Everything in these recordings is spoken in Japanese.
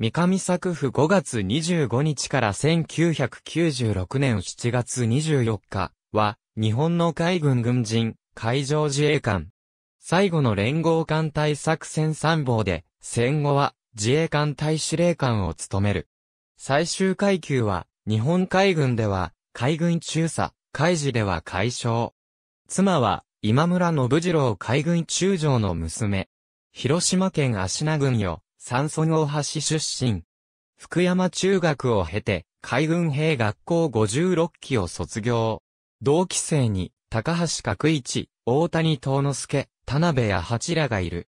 三上作府5月25日から1996年7月24日は、日本の海軍軍人、海上自衛官。最後の連合艦隊作戦参謀で、戦後は自衛艦隊司令官を務める。最終階級は、日本海軍では、海軍中佐、海事では海将。妻は、今村信次郎海軍中将の娘。広島県足名郡よ、山村大橋出身。福山中学を経て、海軍兵学校56期を卒業。同期生に、高橋角一、大谷東之助、田辺や八らがいる。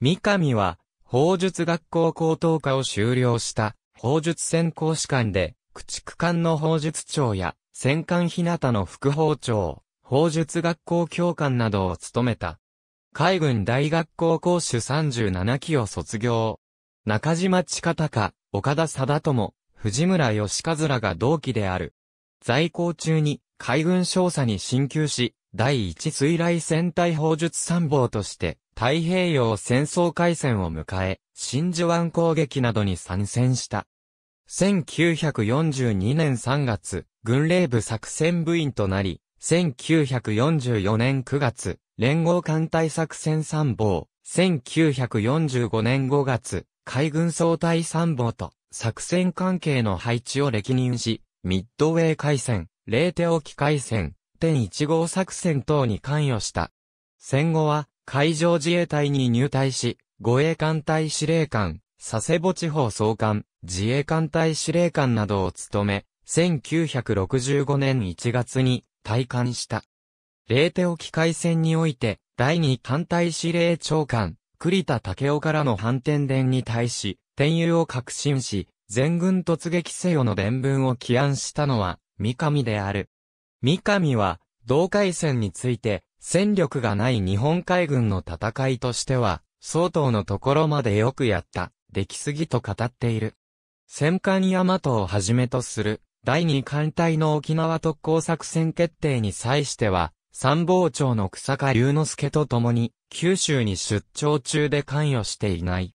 三上は、法術学校高等科を修了した、法術専攻士官で、駆逐艦の法術長や、戦艦日向の副法長、法術学校教官などを務めた。海軍大学校講師37期を卒業。中島近隆、岡田貞友、藤村義和らが同期である。在校中に海軍少佐に進級し、第一水雷戦隊砲術参謀として太平洋戦争海戦を迎え、真珠湾攻撃などに参戦した。1942年3月、軍令部作戦部員となり、1944年9月、連合艦隊作戦参謀、1945年5月、海軍総隊参謀と作戦関係の配置を歴任し、ミッドウェー海戦、レーテ沖海戦、天1号作戦等に関与した。戦後は海上自衛隊に入隊し、護衛艦隊司令官、佐世保地方総監、自衛艦隊司令官などを務め、1965年1月に退官した。レーテ沖海戦において、第二艦隊司令長官、栗田武雄からの反転伝に対し、天佑を確信し、全軍突撃せよの伝文を起案したのは、三上である。三上は、同海戦について、戦力がない日本海軍の戦いとしては、相当のところまでよくやった、出来すぎと語っている。戦艦大和をはじめとする、第二艦隊の沖縄特攻作戦決定に際しては、参謀長の草加龍之介と共に、九州に出張中で関与していない。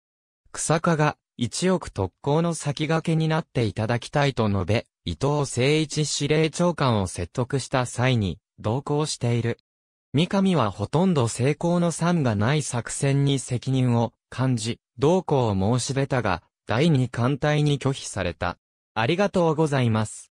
草加が、一億特攻の先駆けになっていただきたいと述べ、伊藤誠一司令長官を説得した際に、同行している。三上はほとんど成功の賛がない作戦に責任を感じ、同行を申し出たが、第二艦隊に拒否された。ありがとうございます。